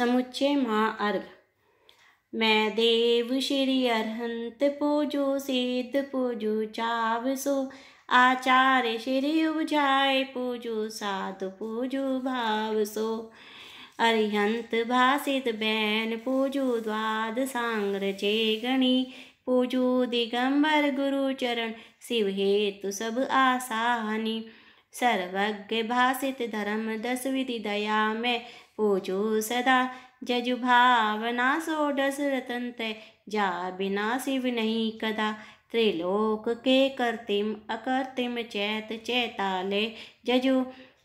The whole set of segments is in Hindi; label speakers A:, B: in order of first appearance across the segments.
A: समुच्चय माँ अर्घ मैं देव श्री अरहंत पूजो सिद्ध पूजो चाव सो आचार्य श्री उपजाय पूजो साधु पूजो भाव सो अरिहंत भाषित बैन पूजो द्वाद सांग्र चे गणी पूजो दिगंबर गुरु चरण शिव हेतु सब आसानी सर्वज्ञ भाषित धर्म दस विधि दया में पूजो सदा जजु भावना सोडस रतन जा बिना शिव नहीं कदा त्रिलोक के करतिम अकर्तिम चैत चैताले जजु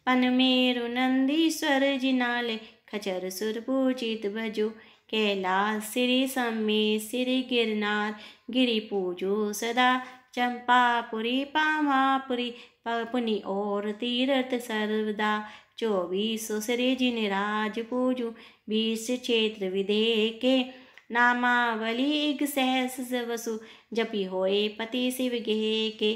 A: पन मेरु नंदीश्वर जिनाले खचर सुर पूजित भजो कैलाश श्री सम्मे श्री गिरनार गिरी पूजो सदा चंपापुरी पामापुरी पुनि और तीर्थ सर्वदा चौबीस सरे जिन राज पूजू बीस क्षेत्र विधेय के नामावली सहस वसु जपि होए पति शिव गेह के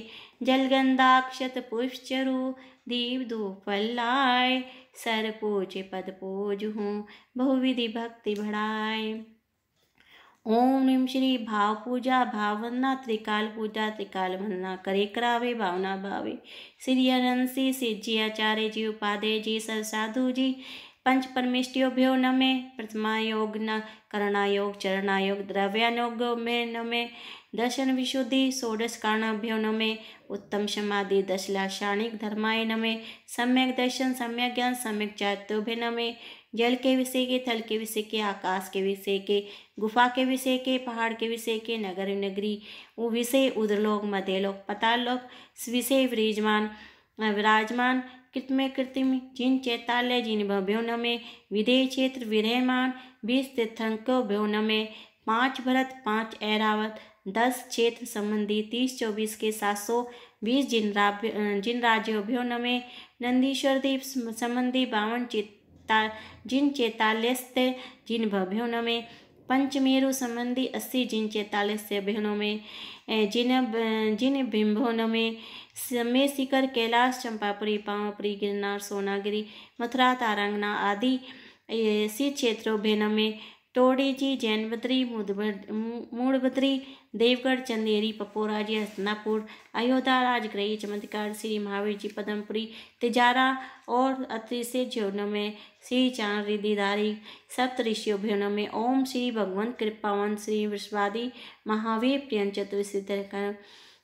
A: जलगंधाक्षत पुष्चरु दीप धूप लाय सर पूज पद पूज हूँ बहुविधि भक्ति भड़ाए ओम नीम श्री भाव पूजा भाव त्रिकाल पूजा त्रिकाल वंदना करे करावे भावना भावे श्री अरंसी श्री जी आचार्य जी उपाध्याय जी सर साधु जी पंच परमेष्टियोभ्यो नमे प्रथमायोग न करणायोग चरणायोग द्रव्यानोग में नमे दर्शन विशुद्धि षोडश कारणभ्यो नमे उत्तम समाधि दशलाक्षाणिक धर्माय नमे सम्यक दर्शन सम्यक ज्ञान सम्यक चातुभ्य नमे जल के विषय के थल के विषय के आकाश के विषय के गुफा के विषय के पहाड़ के विषय के नगर नगरी उ विषय उद्रलोक मध्यलोक पतालोक विषय विराजमान विराजमान कृत्रिम जिन चैताल्य जिन चिन्चेतालय में विधेय क्षेत्र विधेयमान बीस तीर्थंको भ्योनमे पाँच भरत पाँच ऐरावत दस क्षेत्र संबंधी तीस चौबीस के सात सौ बीस जिन जिन राज्योभ्यो नमे नंदीश्वर द्वीप संबंधी बावन चेता जिन चैताल्यस्त जिन भभ्यो में पंचमेरु संबंधी अस्सी जिन चैतालीस से बहनों में जिन जिन बिंभोनों में समय शिखर कैलाश चंपापुरी पावापुरी गिरनार सोनागिरी मथुरा तारंगना आदि ऐसी क्षेत्रों बहनों में बद्री जैनबद्री बद्री देवगढ़ चंदेरी पपोराजी हस्तनापुर अयोध्या राजग्रही चमत्कार श्री महावीर जी पदमपुरी तिजारा और अति से में श्री चांद रिदिधारी सप्त ऋषियों में ओम श्री भगवंत कृपावन श्री विश्वादी महावीर प्रियं चतुर्थी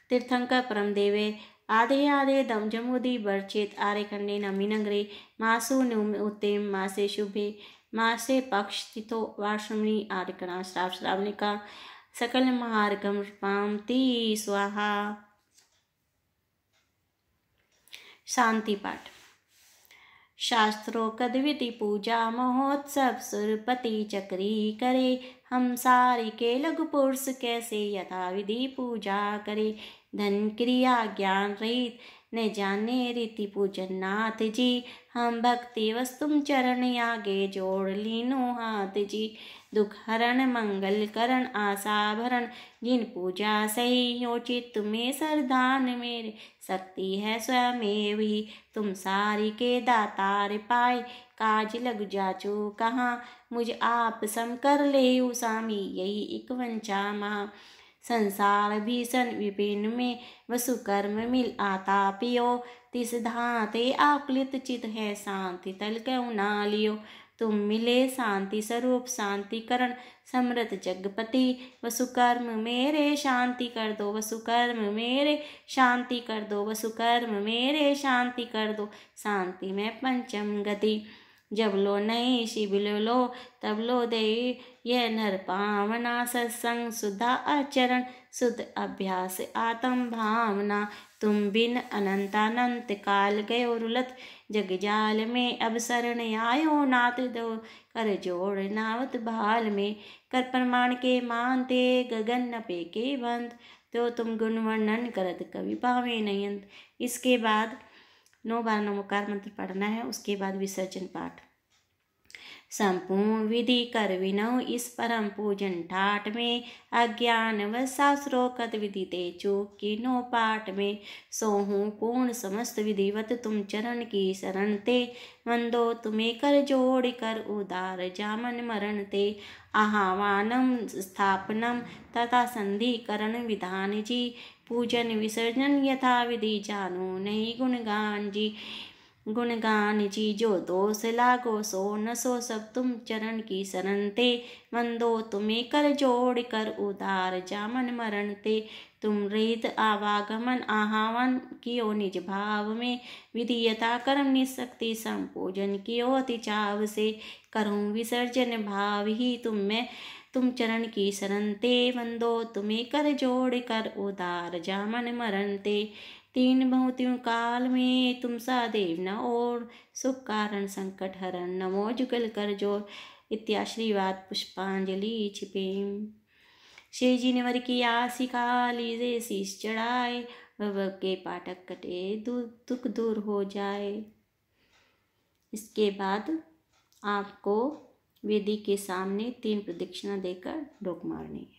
A: तीर्थंकर परम देवे आधे आधे दम जमुदी बरचेत आरे खंडे नगरे मासु नुम उत्तेम मासे शुभे मासे पक्ष तिथो वाषमणी आर्कणा श्राव श्रावणिका सकल मार्गम पाती स्वाहा शांति पाठ शास्त्रों कदविति पूजा महोत्सव सुरपति चक्री करे हम सारी के लघु पुरुष कैसे यथा विधि पूजा करे धन क्रिया ज्ञान रहित ने जाने रीति पूजन नाथ जी हम भक्ति वस्तुम चरण आगे जोड़ लीनो हाथ जी दुख हरण मंगल करण आशा भरण जिन पूजा सही योचित तुम्हें सरदान मेरे शक्ति है स्वयं तुम सारी के दातार पाए काज लग जाचो कहाँ मुझ आप सम कर ले स्वामी यही वंचा महा संसार भीषण विपिन में वसुकर्म मिल आता पियो तिस धाते आकलित चित है शांति तल कौना लियो तुम मिले शांति स्वरूप शांति करण समृत जगपति वसुकर्म मेरे शांति कर दो वसुकर्म मेरे शांति कर दो वसुकर्म मेरे शांति कर दो शांति में पंचम गति जब लो नई शिव लो तब लो दे ये नर पावना सत्संग सुधा आचरण सुध अभ्यास आत्म भावना तुम बिन अनंतानंत काल गयो रुलत जग जाल में अब शरण आयो नाथ दो कर जोड़ नावत भाल में कर प्रमाण के मानते गगन नपे के बंद तो तुम गुण वर्णन करत कवि पावे नयंत इसके बाद नौ बार नमोकार मंत्र पढ़ना है उसके बाद विसर्जन पाठ संपूर्ण विधि कर विनो इस परम पूजन ठाट में अज्ञान व शास्त्रोकत विधि ते चूक की नो पाठ में सोहू पूर्ण समस्त विधिवत तुम चरण की शरण ते वंदो तुम्हें कर जोड़ कर उदार जामन मरण ते आह्वानम स्थापनम तथा करण विधान जी पूजन विसर्जन यथा विधि जानो नहीं गुणगान जी गुणगान जीजो दोष लागो सो नसो सब तुम चरण की सरनते मंदो तुम्हें कर जोड़ कर उदार जामन मरणते तुम रेत आवागमन आहावन कियो निज भाव में विधियता कर्म निशक्ति संपूजन कियो अति चाव से करूँ विसर्जन भाव ही तुम में तुम चरण की शरण ते वंदो तुम्हें कर जोड़ कर उदार जामन मरण ते तीन बहुतियों काल में तुम सा देव न और सुख कारण संकट हरण नमो जुगल कर जोर इत्याश्रीवाद पुष्पांजलि छिपे शिव जी ने वर की काली लीजे शीश चढ़ाए भव के पाठक कटे दुख दूर हो जाए इसके बाद आपको वेदी के सामने तीन प्रदक्षिणा देकर डोक मारनी